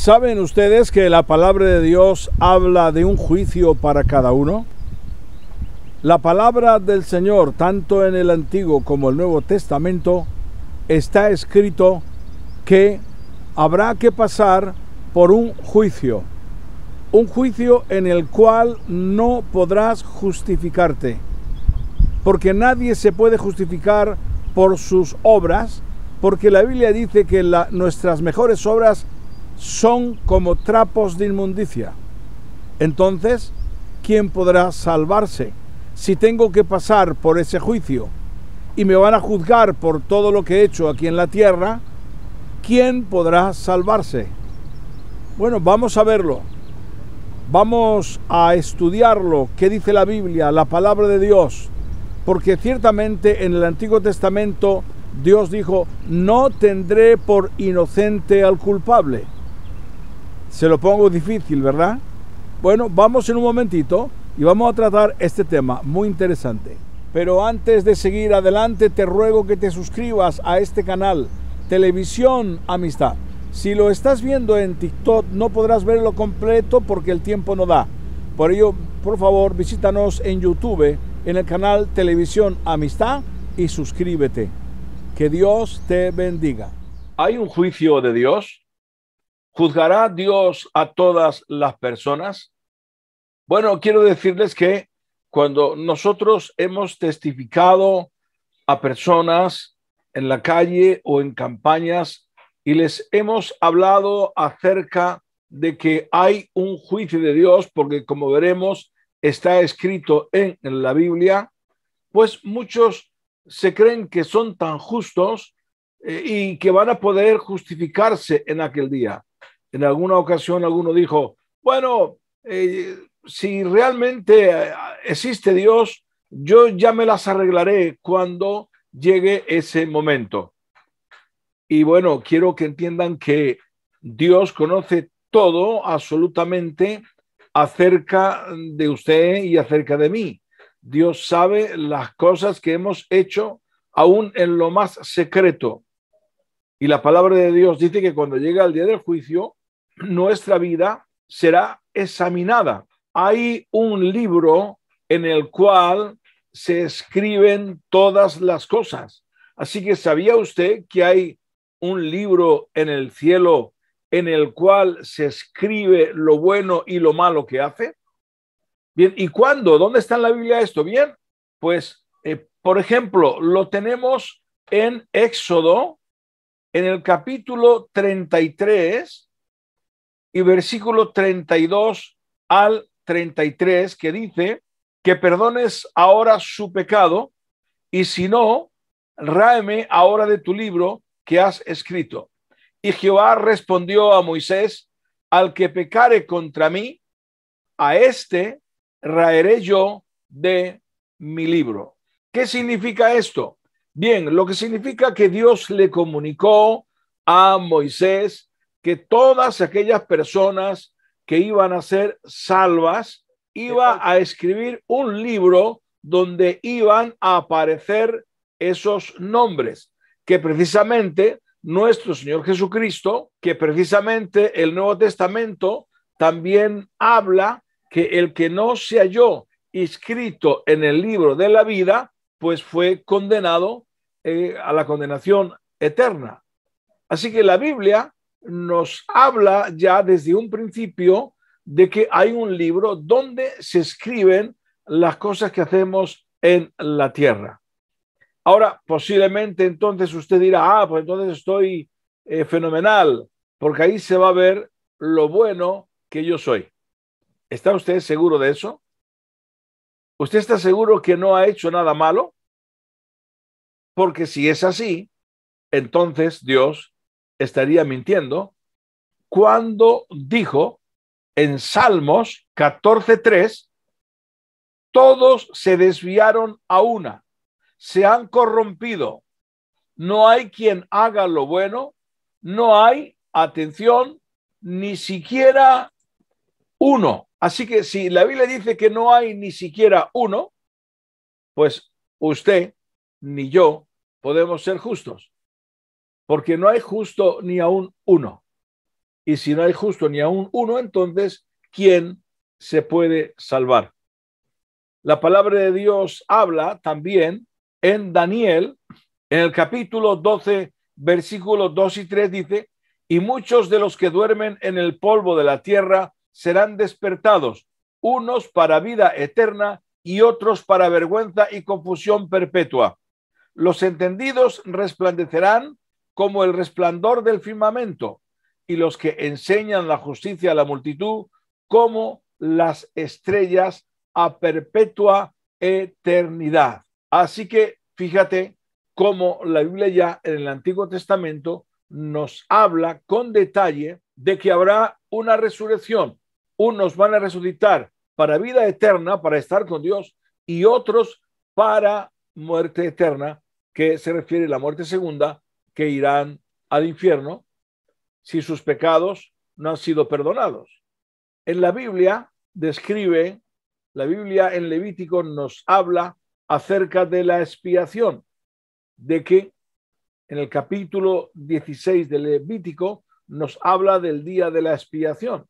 ¿Saben ustedes que la palabra de Dios habla de un juicio para cada uno? La palabra del Señor, tanto en el Antiguo como el Nuevo Testamento, está escrito que habrá que pasar por un juicio, un juicio en el cual no podrás justificarte, porque nadie se puede justificar por sus obras, porque la Biblia dice que nuestras mejores obras son como trapos de inmundicia. Entonces, ¿quién podrá salvarse si tengo que pasar por ese juicio y me van a juzgar por todo lo que he hecho aquí en la tierra? ¿Quién podrá salvarse? Bueno, vamos a verlo. Vamos a estudiarlo, qué dice la Biblia, la palabra de Dios, porque ciertamente en el Antiguo Testamento Dios dijo, no tendré por inocente al culpable. Se lo pongo difícil, ¿verdad? Bueno, vamos en un momentito y vamos a tratar este tema muy interesante. Pero antes de seguir adelante, te ruego que te suscribas a este canal, Televisión Amistad. Si lo estás viendo en TikTok, no podrás verlo completo porque el tiempo no da. Por ello, por favor, visítanos en YouTube, en el canal Televisión Amistad y suscríbete. Que Dios te bendiga. ¿Hay un juicio de Dios? ¿Juzgará Dios a todas las personas? Bueno, quiero decirles que cuando nosotros hemos testificado a personas en la calle o en campañas y les hemos hablado acerca de que hay un juicio de Dios, porque como veremos está escrito en, la Biblia, pues muchos se creen que son tan justos eh, y que van a poder justificarse en aquel día en alguna ocasión alguno dijo, bueno, eh, si realmente eh, existe Dios, yo ya me las arreglaré cuando llegue ese momento. Y bueno, quiero que entiendan que Dios conoce todo absolutamente acerca de usted y acerca de mí. Dios sabe las cosas que hemos hecho aún en lo más secreto. Y la palabra de Dios dice que cuando llega el día del juicio, nuestra vida será examinada. Hay un libro en el cual se escriben todas las cosas. Así que ¿sabía usted que hay un libro en el cielo en el cual se escribe lo bueno y lo malo que hace? Bien, ¿y cuándo? ¿Dónde está en la Biblia esto? Bien, pues, eh, por ejemplo, lo tenemos en Éxodo, en el capítulo 33, y versículo 32 al 33, que dice que perdones ahora su pecado y si no, ráeme ahora de tu libro que has escrito. Y Jehová respondió a Moisés, al que pecare contra mí, a este raeré yo de mi libro. ¿Qué significa esto? Bien, lo que significa que Dios le comunicó a Moisés que todas aquellas personas que iban a ser salvas, iba a escribir un libro donde iban a aparecer esos nombres, que precisamente nuestro Señor Jesucristo, que precisamente el Nuevo Testamento también habla que el que no se halló inscrito en el libro de la vida, pues fue condenado eh, a la condenación eterna. Así que la Biblia nos habla ya desde un principio de que hay un libro donde se escriben las cosas que hacemos en la tierra. Ahora, posiblemente entonces usted dirá, ah, pues entonces estoy eh, fenomenal, porque ahí se va a ver lo bueno que yo soy. ¿Está usted seguro de eso? ¿Usted está seguro que no ha hecho nada malo? Porque si es así, entonces Dios estaría mintiendo cuando dijo en Salmos 14.3, todos se desviaron a una, se han corrompido, no hay quien haga lo bueno, no hay, atención, ni siquiera uno. Así que si la Biblia dice que no hay ni siquiera uno, pues usted ni yo podemos ser justos porque no hay justo ni aún uno. Y si no hay justo ni aún uno, entonces, ¿quién se puede salvar? La palabra de Dios habla también en Daniel, en el capítulo 12, versículos 2 y 3, dice, y muchos de los que duermen en el polvo de la tierra serán despertados, unos para vida eterna y otros para vergüenza y confusión perpetua. Los entendidos resplandecerán como el resplandor del firmamento, y los que enseñan la justicia a la multitud como las estrellas a perpetua eternidad. Así que fíjate cómo la Biblia ya en el Antiguo Testamento nos habla con detalle de que habrá una resurrección. Unos van a resucitar para vida eterna, para estar con Dios, y otros para muerte eterna, que se refiere a la muerte segunda, que irán al infierno si sus pecados no han sido perdonados. En la Biblia describe, la Biblia en Levítico nos habla acerca de la expiación, de que en el capítulo 16 de Levítico nos habla del día de la expiación,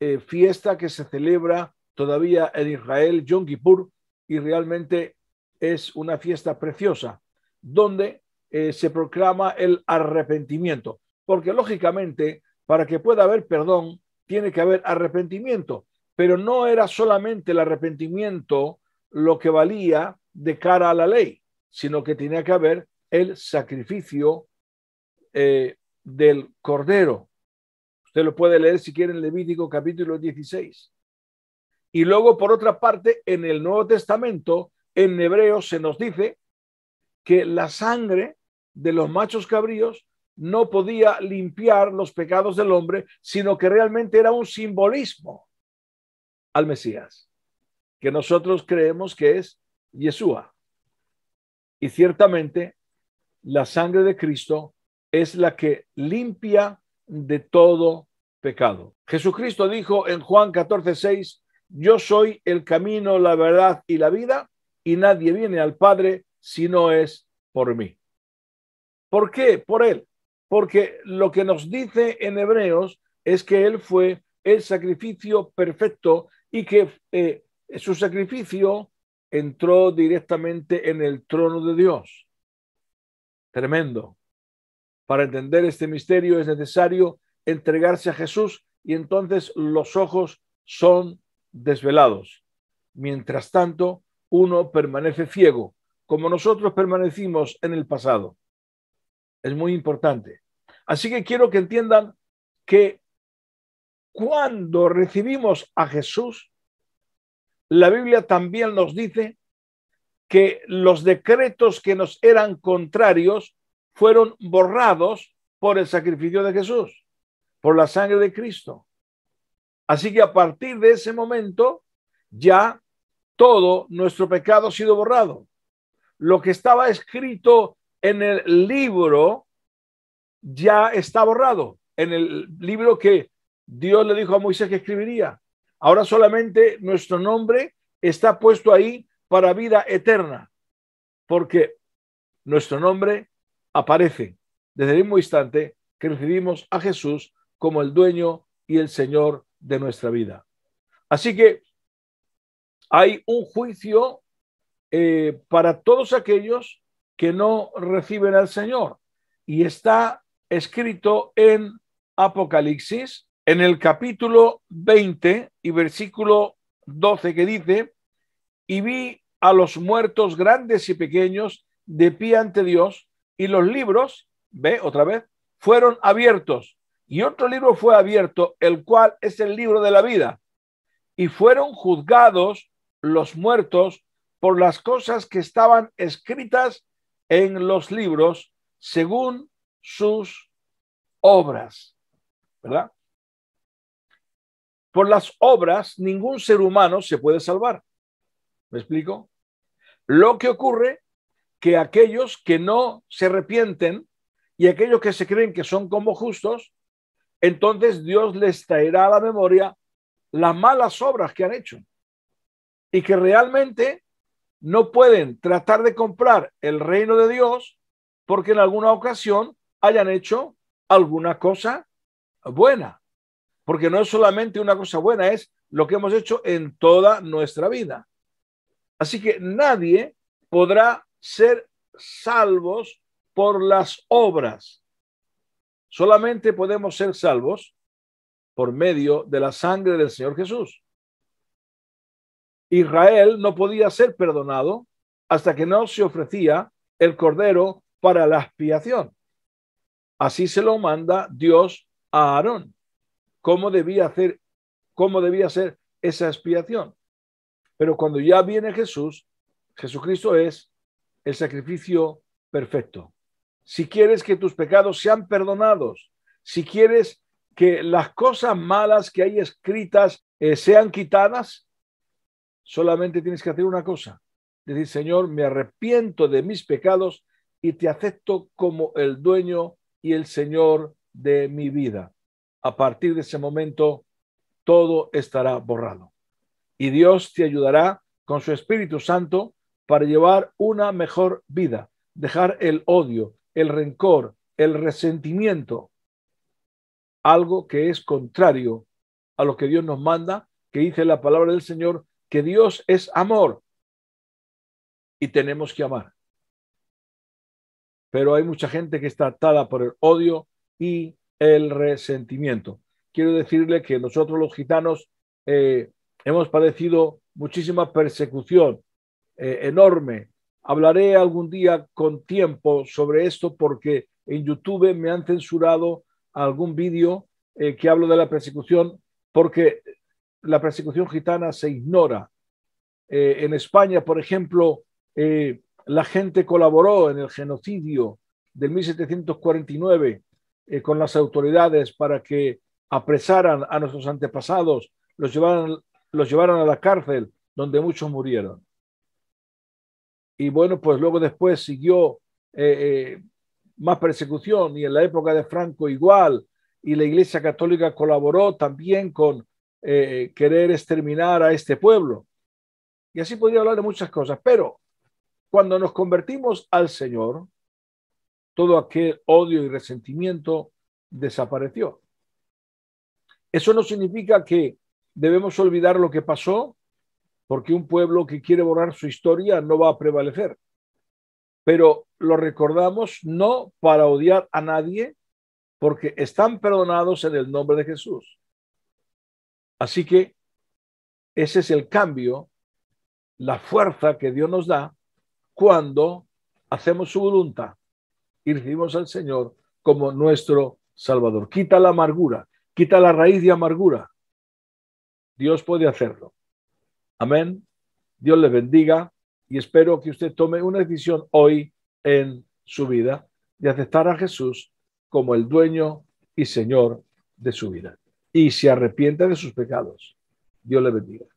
eh, fiesta que se celebra todavía en Israel, Yom Kippur, y realmente es una fiesta preciosa, donde eh, se proclama el arrepentimiento, porque lógicamente para que pueda haber perdón tiene que haber arrepentimiento, pero no era solamente el arrepentimiento lo que valía de cara a la ley, sino que tenía que haber el sacrificio eh, del cordero. Usted lo puede leer si quiere en Levítico capítulo 16. Y luego, por otra parte, en el Nuevo Testamento, en hebreo se nos dice que la sangre de los machos cabríos no podía limpiar los pecados del hombre, sino que realmente era un simbolismo al Mesías, que nosotros creemos que es Yeshua. Y ciertamente la sangre de Cristo es la que limpia de todo pecado. Jesucristo dijo en Juan 14:6, yo soy el camino, la verdad y la vida, y nadie viene al Padre si no es por mí. ¿Por qué? Por Él. Porque lo que nos dice en Hebreos es que Él fue el sacrificio perfecto y que eh, su sacrificio entró directamente en el trono de Dios. Tremendo. Para entender este misterio es necesario entregarse a Jesús y entonces los ojos son desvelados. Mientras tanto, uno permanece ciego, como nosotros permanecimos en el pasado. Es muy importante. Así que quiero que entiendan que cuando recibimos a Jesús, la Biblia también nos dice que los decretos que nos eran contrarios fueron borrados por el sacrificio de Jesús, por la sangre de Cristo. Así que a partir de ese momento ya todo nuestro pecado ha sido borrado. Lo que estaba escrito en el libro ya está borrado, en el libro que Dios le dijo a Moisés que escribiría. Ahora solamente nuestro nombre está puesto ahí para vida eterna, porque nuestro nombre aparece desde el mismo instante que recibimos a Jesús como el dueño y el Señor de nuestra vida. Así que hay un juicio eh, para todos aquellos que no reciben al Señor. Y está escrito en Apocalipsis, en el capítulo 20 y versículo 12, que dice, y vi a los muertos grandes y pequeños de pie ante Dios, y los libros, ve otra vez, fueron abiertos. Y otro libro fue abierto, el cual es el libro de la vida. Y fueron juzgados los muertos por las cosas que estaban escritas en los libros según sus obras, ¿verdad? Por las obras ningún ser humano se puede salvar. ¿Me explico? Lo que ocurre que aquellos que no se arrepienten y aquellos que se creen que son como justos, entonces Dios les traerá a la memoria las malas obras que han hecho y que realmente no pueden tratar de comprar el reino de Dios porque en alguna ocasión hayan hecho alguna cosa buena. Porque no es solamente una cosa buena, es lo que hemos hecho en toda nuestra vida. Así que nadie podrá ser salvos por las obras. Solamente podemos ser salvos por medio de la sangre del Señor Jesús. Israel no podía ser perdonado hasta que no se ofrecía el cordero para la expiación. Así se lo manda Dios a Aarón. ¿Cómo debía hacer cómo debía ser esa expiación? Pero cuando ya viene Jesús, Jesucristo es el sacrificio perfecto. Si quieres que tus pecados sean perdonados, si quieres que las cosas malas que hay escritas eh, sean quitadas, Solamente tienes que hacer una cosa, decir, Señor, me arrepiento de mis pecados y te acepto como el dueño y el Señor de mi vida. A partir de ese momento, todo estará borrado. Y Dios te ayudará con su Espíritu Santo para llevar una mejor vida, dejar el odio, el rencor, el resentimiento, algo que es contrario a lo que Dios nos manda, que dice la palabra del Señor, que Dios es amor y tenemos que amar. Pero hay mucha gente que está atada por el odio y el resentimiento. Quiero decirle que nosotros los gitanos eh, hemos padecido muchísima persecución eh, enorme. Hablaré algún día con tiempo sobre esto porque en YouTube me han censurado algún vídeo eh, que hablo de la persecución porque la persecución gitana se ignora. Eh, en España, por ejemplo, eh, la gente colaboró en el genocidio del 1749 eh, con las autoridades para que apresaran a nuestros antepasados, los los llevaron a la cárcel, donde muchos murieron. Y bueno, pues luego después siguió más persecución y en la época de Franco igual, y la Iglesia Católica colaboró también con eh, querer exterminar a este pueblo. Y así podría hablar de muchas cosas, pero cuando nos convertimos al Señor, todo aquel odio y resentimiento desapareció. Eso no significa que debemos olvidar lo que pasó, porque un pueblo que quiere borrar su historia no va a prevalecer. Pero lo recordamos no para odiar a nadie, porque están perdonados en el nombre de Jesús. Así que ese es el cambio, la fuerza que Dios nos da cuando hacemos su voluntad y recibimos al Señor como nuestro Salvador. Quita la amargura, quita la raíz de amargura. Dios puede hacerlo. Amén. Dios le bendiga y espero que usted tome una decisión hoy en su vida de aceptar a Jesús como el dueño y Señor de su vida y se arrepienta de sus pecados. Dios le bendiga.